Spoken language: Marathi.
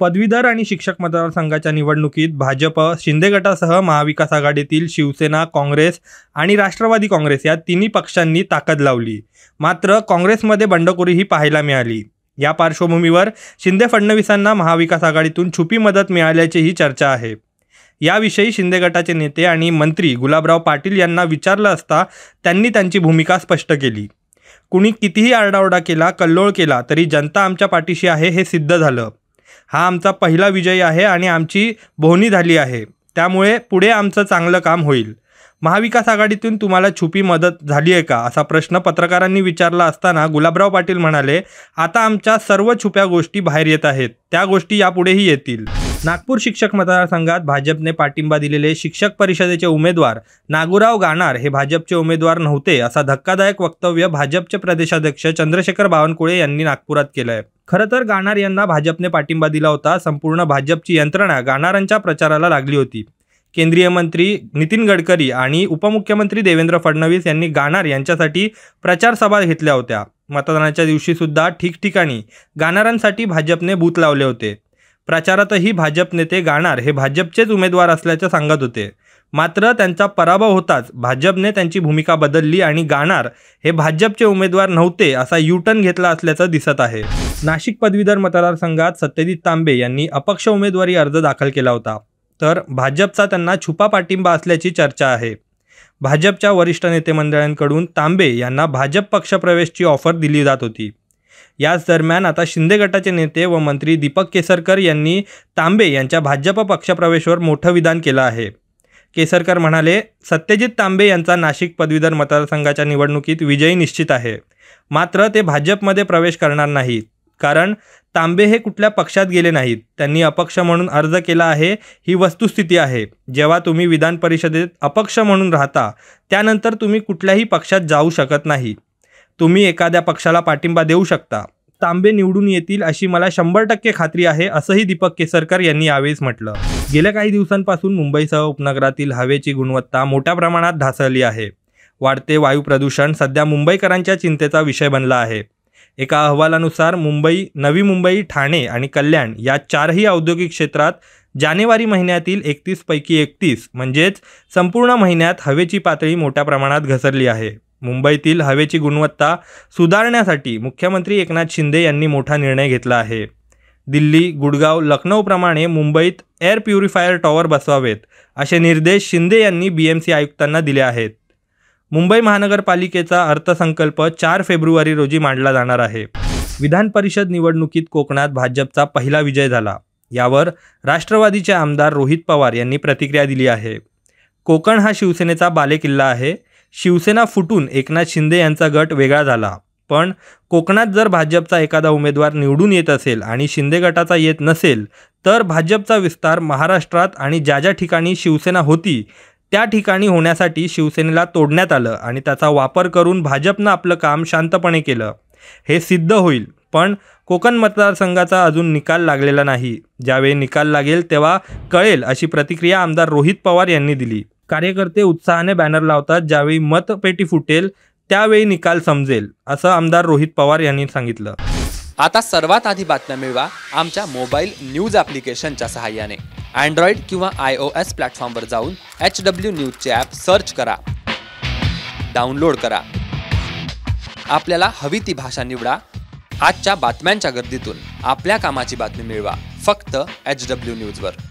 पदवीधर आणि शिक्षक मतदारसंघाच्या निवडणुकीत भाजप शिंदे गटासह महाविकास आघाडीतील शिवसेना काँग्रेस आणि राष्ट्रवादी काँग्रेस या तिन्ही पक्षांनी ताकद लावली मात्र काँग्रेसमध्ये बंडखोरीही पाहायला मिळाली या पार्श्वभूमीवर शिंदे फडणवीसांना महाविकास आघाडीतून छुपी मदत मिळाल्याचीही चर्चा आहे याविषयी शिंदे गटाचे नेते आणि मंत्री गुलाबराव पाटील यांना विचारलं असता त्यांनी त्यांची भूमिका स्पष्ट केली कुणी कितीही आरडाओरडा केला कल्लोळ केला तरी जनता आमच्या पाठीशी आहे हे सिद्ध झालं हा आमचा पहिला विजय आहे आणि आमची बोहणी झाली आहे त्यामुळे पुढे आमचं चांगलं काम होईल महाविकास आघाडीतून तुम्हाला छुपी मदत झाली आहे का असा प्रश्न पत्रकारांनी विचारला असताना गुलाबराव पाटील म्हणाले आता आमच्या सर्व छुप्या गोष्टी बाहेर येत आहेत त्या गोष्टी यापुढेही येतील नागपूर शिक्षक मतदारसंघात भाजपने पाठिंबा दिलेले शिक्षक परिषदेचे उमेदवार नागुराव गाणार हे भाजपचे उमेदवार नव्हते असा धक्कादायक वक्तव्य भाजपचे प्रदेशाध्यक्ष चंद्रशेखर बावनकुळे यांनी नागपुरात केलं आहे खरं तर गाणार यांना भाजपने पाठिंबा दिला होता संपूर्ण भाजपची यंत्रणा गाणारांच्या प्रचाराला लागली होती केंद्रीय मंत्री नितीन गडकरी आणि उपमुख्यमंत्री देवेंद्र फडणवीस यांनी गाणार यांच्यासाठी प्रचारसभा घेतल्या होत्या मतदानाच्या दिवशीसुद्धा ठिकठिकाणी गाणारांसाठी भाजपने बूथ लावले होते प्रचारातही भाजप नेते गाणार हे भाजपचेच उमेदवार असल्याचे सांगत होते मात्र त्यांचा पराभव होताच भाजपने त्यांची भूमिका बदलली आणि गाणार हे भाजपचे उमेदवार नव्हते असा युटर्न घेतला असल्याचं दिसत आहे नाशिक पदवीधर मतदारसंघात सत्यजित तांबे यांनी अपक्ष उमेदवारी अर्ज दाखल केला होता तर भाजपचा त्यांना छुपा पाठिंबा असल्याची चर्चा आहे भाजपच्या वरिष्ठ नेते मंडळांकडून तांबे यांना भाजप पक्षप्रवेशची ऑफर दिली जात होती याच दरम्यान आता शिंदे गटाचे नेते व मंत्री दीपक केसरकर यांनी तांबे यांच्या भाजप पक्षप्रवेशवर मोठं विधान केलं आहे केसरकर म्हणाले सत्यजित तांबे यांचा नाशिक पदवीधर मतदारसंघाच्या निवडणुकीत विजयी निश्चित आहे मात्र ते भाजपमध्ये प्रवेश करणार नाहीत कारण तांबे हे कुठल्या पक्षात गेले नाहीत त्यांनी अपक्ष म्हणून अर्ज केला आहे ही वस्तुस्थिती आहे जेव्हा तुम्ही विधान परिषदेत अपक्ष म्हणून राहता त्यानंतर तुम्ही कुठल्याही पक्षात जाऊ शकत नाही तुम्ही एखाद्या पक्षाला पाठिंबा देऊ शकता तांबे निवडून येतील अशी मला शंभर टक्के खात्री आहे असंही दीपक केसरकर यांनी यावेळी म्हटलं गेल्या काही दिवसांपासून मुंबईसह उपनगरातील हवेची गुणवत्ता मोठ्या प्रमाणात ढासळली आहे वाढते वायू प्रदूषण सध्या मुंबईकरांच्या चिंतेचा विषय बनला आहे एका अहवालानुसार मुंबई नवी मुंबई ठाणे आणि कल्याण या चारही औद्योगिक क्षेत्रात जानेवारी महिन्यातील एकतीसपैकी एकतीस म्हणजेच संपूर्ण महिन्यात हवेची पातळी मोठ्या प्रमाणात घसरली आहे मुंबईतील हवेची गुणवत्ता सुधारण्यासाठी मुख्यमंत्री एकनाथ शिंदे यांनी मोठा निर्णय घेतला आहे दिल्ली गुडगाव लखनौप्रमाणे मुंबईत एअर प्युरिफायर टॉवर बसवावेत असे निर्देश शिंदे यांनी बी एम सी आयुक्तांना दिले आहेत मुंबई महानगरपालिकेचा अर्थसंकल्प चार फेब्रुवारी रोजी मांडला जाणार आहे विधान परिषद निवडणुकीत कोकणात भाजपचा पहिला विजय झाला यावर राष्ट्रवादीचे आमदार रोहित पवार यांनी प्रतिक्रिया दिली आहे कोकण हा शिवसेनेचा बालेकिल्ला आहे शिवसेना फुटून एकनाथ शिंदे यांचा गट वेगळा झाला पण कोकणात जर भाजपचा एखादा उमेदवार निवडून येत असेल आणि शिंदे गटाचा येत नसेल तर भाजपचा विस्तार महाराष्ट्रात आणि ज्या ज्या ठिकाणी शिवसेना होती त्या ठिकाणी होण्यासाठी शिवसेनेला तोडण्यात आलं आणि त्याचा वापर करून भाजपनं आपलं काम शांतपणे केलं हे सिद्ध होईल पण कोकण मतदारसंघाचा अजून निकाल लागलेला नाही ज्यावेळी निकाल लागेल तेव्हा कळेल अशी प्रतिक्रिया आमदार रोहित पवार यांनी दिली कार्यकर्ते उत्साहाने बॅनर लावतात ज्यावेळी मतपेटी फुटेल त्यावेळी निकाल समजेल असं आमदार रोहित पवार यांनी सांगितलं आता सर्वात आधी बातम्या मिळवा आमच्या मोबाईल न्यूज ॲप्लिकेशनच्या सहाय्याने अँड्रॉइड किंवा आय ओ एस प्लॅटफॉर्मवर जाऊन एच डब्ल्यू न्यूजचे ॲप सर्च करा डाउनलोड करा आपल्याला हवी ती भाषा निवडा आजच्या बातम्यांच्या गर्दीतून आपल्या कामाची बातमी मिळवा फक्त एच डब्ल्यू न्यूजवर